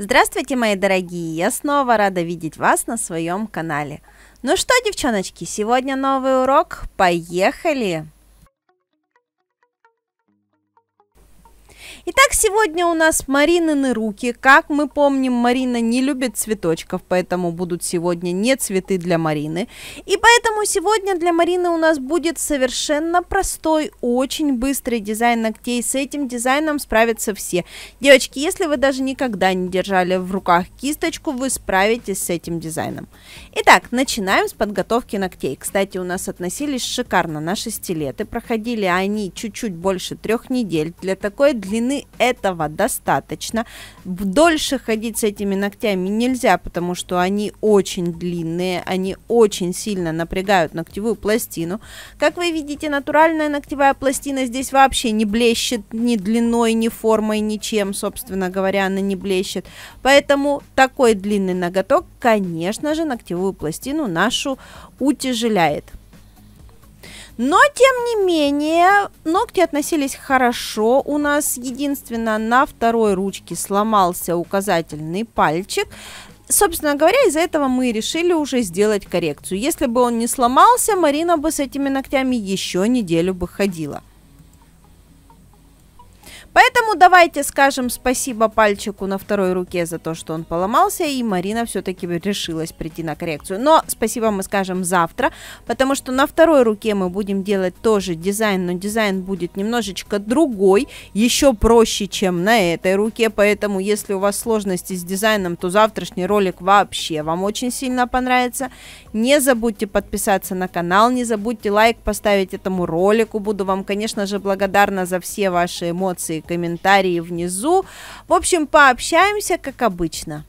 Здравствуйте, мои дорогие! Я снова рада видеть вас на своем канале. Ну что, девчоночки, сегодня новый урок. Поехали! Итак, сегодня у нас Маринины руки. Как мы помним, Марина не любит цветочков, поэтому будут сегодня не цветы для Марины. И поэтому сегодня для Марины у нас будет совершенно простой, очень быстрый дизайн ногтей. С этим дизайном справятся все. Девочки, если вы даже никогда не держали в руках кисточку, вы справитесь с этим дизайном. Итак, начинаем с подготовки ногтей. Кстати, у нас относились шикарно наши стилеты. Проходили они чуть-чуть больше трех недель. Для такой длины этого достаточно. Дольше ходить с этими ногтями нельзя, потому что они очень длинные, они очень сильно напрягают ногтевую пластину. Как вы видите, натуральная ногтевая пластина здесь вообще не блещет ни длиной, ни формой, ничем, собственно говоря, она не блещет. Поэтому такой длинный ноготок, конечно же, ногтевую пластину нашу утяжеляет. Но, тем не менее, ногти относились хорошо. У нас единственное на второй ручке сломался указательный пальчик. Собственно говоря, из-за этого мы решили уже сделать коррекцию. Если бы он не сломался, Марина бы с этими ногтями еще неделю бы ходила. Поэтому давайте скажем спасибо пальчику на второй руке за то, что он поломался, и Марина все-таки решилась прийти на коррекцию. Но спасибо мы скажем завтра, потому что на второй руке мы будем делать тоже дизайн, но дизайн будет немножечко другой, еще проще, чем на этой руке, поэтому если у вас сложности с дизайном, то завтрашний ролик вообще вам очень сильно понравится. Не забудьте подписаться на канал, не забудьте лайк поставить этому ролику, буду вам, конечно же, благодарна за все ваши эмоции, комментарии внизу. В общем, пообщаемся, как обычно.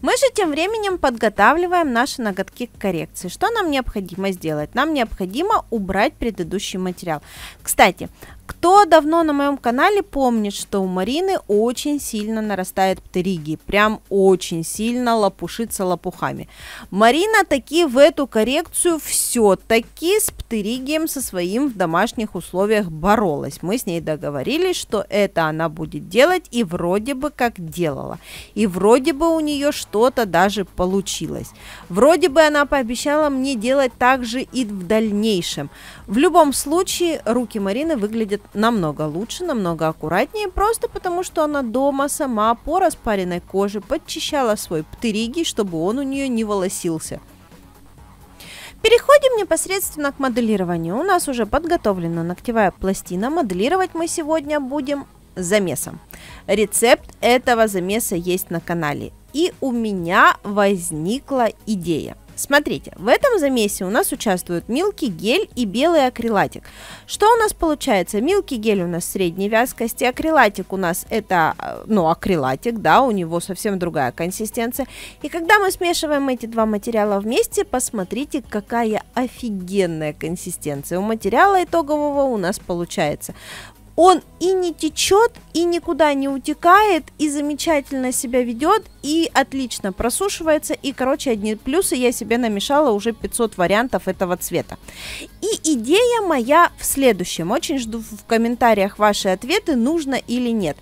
Мы же тем временем подготавливаем наши ноготки к коррекции. Что нам необходимо сделать? Нам необходимо убрать предыдущий материал. Кстати, кто давно на моем канале помнит, что у Марины очень сильно нарастает птериги, прям очень сильно лопушится лопухами. Марина таки в эту коррекцию все-таки с птеригием со своим в домашних условиях боролась. Мы с ней договорились, что это она будет делать и вроде бы как делала. И вроде бы у нее что-то даже получилось. Вроде бы она пообещала мне делать так же и в дальнейшем. В любом случае руки Марины выглядят выглядит намного лучше, намного аккуратнее, просто потому что она дома сама по распаренной коже подчищала свой птыриги, чтобы он у нее не волосился. Переходим непосредственно к моделированию. У нас уже подготовлена ногтевая пластина. Моделировать мы сегодня будем замесом. Рецепт этого замеса есть на канале. И у меня возникла идея – Смотрите, в этом замесе у нас участвуют мелкий гель и белый акрилатик. Что у нас получается? Мелкий гель у нас средней вязкости, акрилатик у нас это, э, ну, акрилатик, да, у него совсем другая консистенция. И когда мы смешиваем эти два материала вместе, посмотрите, какая офигенная консистенция у материала итогового у нас получается он и не течет, и никуда не утекает, и замечательно себя ведет, и отлично просушивается, и, короче, одни плюсы я себе намешала уже 500 вариантов этого цвета. И идея моя в следующем. Очень жду в комментариях ваши ответы, нужно или нет.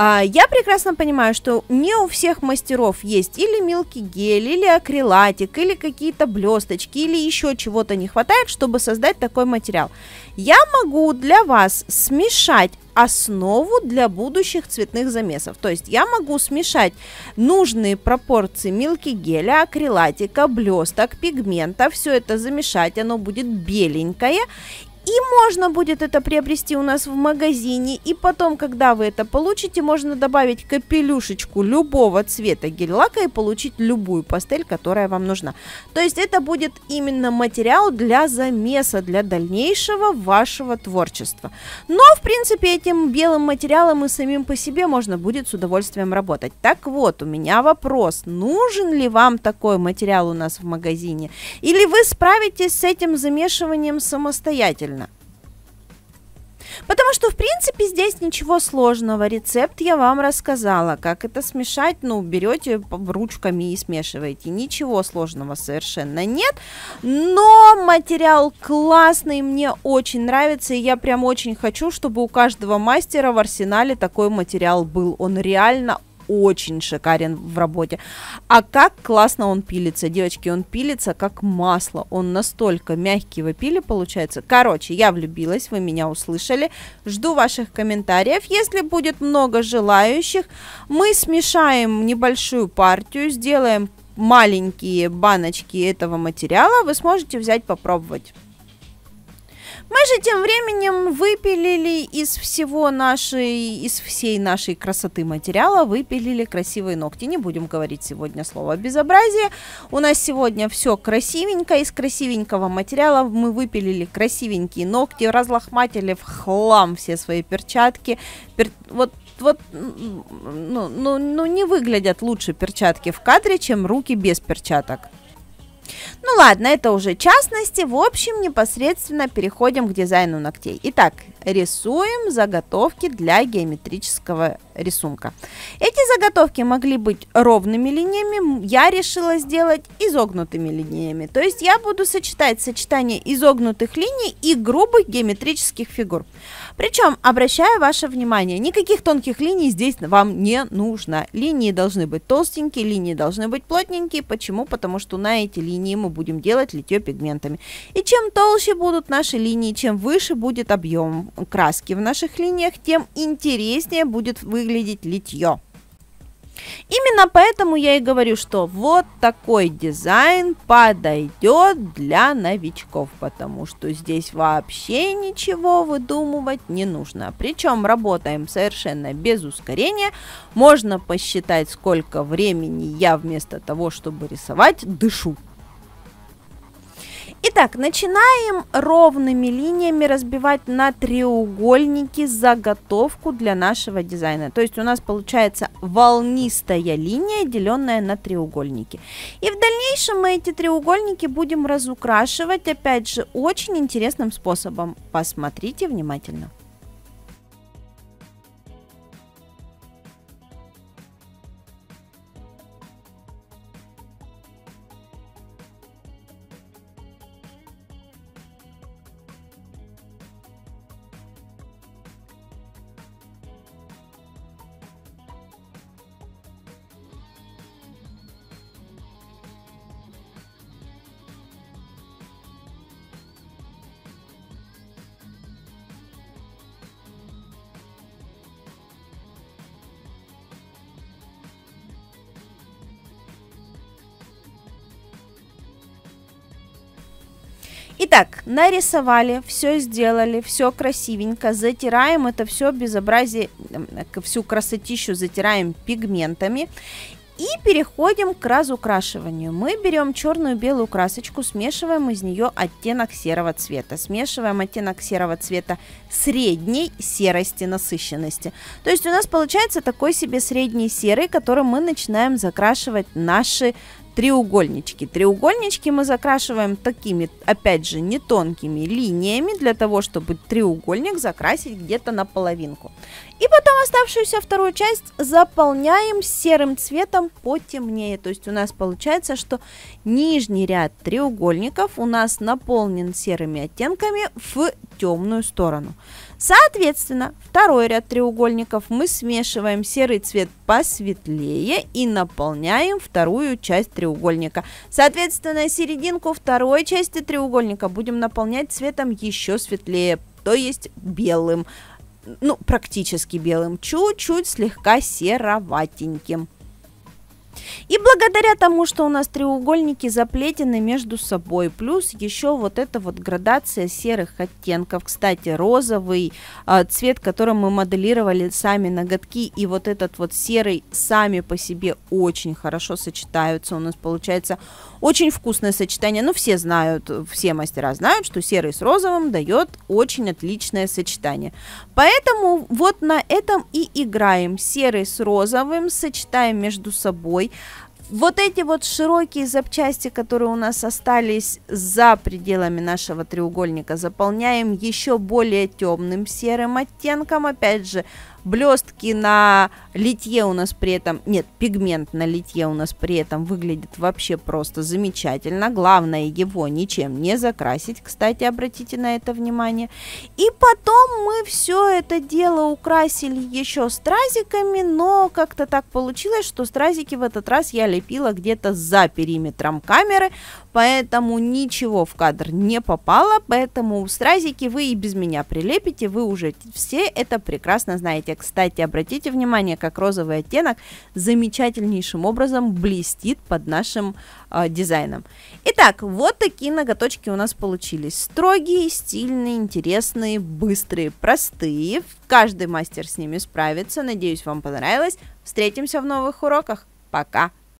А, я прекрасно понимаю, что не у всех мастеров есть или мелкий гель, или акрилатик, или какие-то блесточки, или еще чего-то не хватает, чтобы создать такой материал. Я могу для вас смешать основу для будущих цветных замесов. То есть я могу смешать нужные пропорции мелки геля, акрилатика, блесток, пигмента, все это замешать, оно будет беленькое, и можно будет это приобрести у нас в магазине. И потом, когда вы это получите, можно добавить капелюшечку любого цвета гель-лака и получить любую пастель, которая вам нужна. То есть это будет именно материал для замеса, для дальнейшего вашего творчества. Но, в принципе, этим белым материалом и самим по себе можно будет с удовольствием работать. Так вот, у меня вопрос. Нужен ли вам такой материал у нас в магазине? Или вы справитесь с этим замешиванием самостоятельно? Потому что, в принципе, здесь ничего сложного. Рецепт я вам рассказала. Как это смешать, ну, берете ручками и смешиваете. Ничего сложного совершенно нет. Но материал классный, мне очень нравится. И я прям очень хочу, чтобы у каждого мастера в арсенале такой материал был. Он реально очень шикарен в работе. А как классно он пилится, девочки, он пилится как масло, он настолько мягкий в пиле получается. Короче, я влюбилась, вы меня услышали, жду ваших комментариев. Если будет много желающих, мы смешаем небольшую партию, сделаем маленькие баночки этого материала, вы сможете взять попробовать. Мы же тем временем выпилили из всего нашей, из всей нашей красоты материала, выпилили красивые ногти. Не будем говорить сегодня слово безобразие. У нас сегодня все красивенько. Из красивенького материала мы выпилили красивенькие ногти, разлохматили в хлам все свои перчатки. Пер... Вот вот, ну, ну, ну, не выглядят лучше перчатки в кадре, чем руки без перчаток. Ну ладно, это уже частности. В общем, непосредственно переходим к дизайну ногтей. Итак, рисуем заготовки для геометрического рисунка. Эти заготовки могли быть ровными линиями, я решила сделать изогнутыми линиями. То есть я буду сочетать сочетание изогнутых линий и грубых геометрических фигур. Причем, обращаю ваше внимание, никаких тонких линий здесь вам не нужно. Линии должны быть толстенькие, линии должны быть плотненькие. Почему? Потому что на эти линии мы будем делать литье пигментами. И чем толще будут наши линии, чем выше будет объем краски в наших линиях, тем интереснее будет выглядеть литье. Именно поэтому я и говорю, что вот такой дизайн подойдет для новичков, потому что здесь вообще ничего выдумывать не нужно. Причем работаем совершенно без ускорения. Можно посчитать, сколько времени я вместо того, чтобы рисовать, дышу. Итак, начинаем ровными линиями разбивать на треугольники заготовку для нашего дизайна. То есть у нас получается волнистая линия, деленная на треугольники. И в дальнейшем мы эти треугольники будем разукрашивать, опять же, очень интересным способом. Посмотрите внимательно. Итак, нарисовали, все сделали, все красивенько, затираем это все безобразие, всю красотищу затираем пигментами. И переходим к разукрашиванию. Мы берем черную белую красочку, смешиваем из нее оттенок серого цвета. Смешиваем оттенок серого цвета средней серости насыщенности. То есть у нас получается такой себе средний серый, которым мы начинаем закрашивать наши треугольнички. Треугольнички мы закрашиваем такими, опять же, не тонкими линиями, для того, чтобы треугольник закрасить где-то наполовинку. И потом оставшуюся вторую часть заполняем серым цветом потемнее. То есть у нас получается, что нижний ряд треугольников у нас наполнен серыми оттенками в темную сторону. Соответственно, второй ряд треугольников мы смешиваем серый цвет посветлее и наполняем вторую часть треугольника. Соответственно, серединку второй части треугольника будем наполнять цветом еще светлее, то есть белым ну, практически белым, чуть-чуть слегка сероватеньким. И благодаря тому, что у нас треугольники заплетены между собой, плюс еще вот эта вот градация серых оттенков, кстати, розовый а, цвет, которым мы моделировали сами ноготки, и вот этот вот серый сами по себе очень хорошо сочетаются, у нас получается очень вкусное сочетание, ну все знают, все мастера знают, что серый с розовым дает очень отличное сочетание. Поэтому вот на этом и играем серый с розовым, сочетаем между собой, вот эти вот широкие запчасти, которые у нас остались за пределами нашего треугольника, заполняем еще более темным серым оттенком. Опять же, Блестки на литье у нас при этом... Нет, пигмент на литье у нас при этом выглядит вообще просто замечательно. Главное его ничем не закрасить. Кстати, обратите на это внимание. И потом мы все это дело украсили еще стразиками, но как-то так получилось, что стразики в этот раз я лепила где-то за периметром камеры, поэтому ничего в кадр не попало, поэтому стразики вы и без меня прилепите, вы уже все это прекрасно знаете. Кстати, обратите внимание, как розовый оттенок замечательнейшим образом блестит под нашим э, дизайном. Итак, вот такие ноготочки у нас получились. Строгие, стильные, интересные, быстрые, простые. Каждый мастер с ними справится. Надеюсь, вам понравилось. Встретимся в новых уроках. Пока!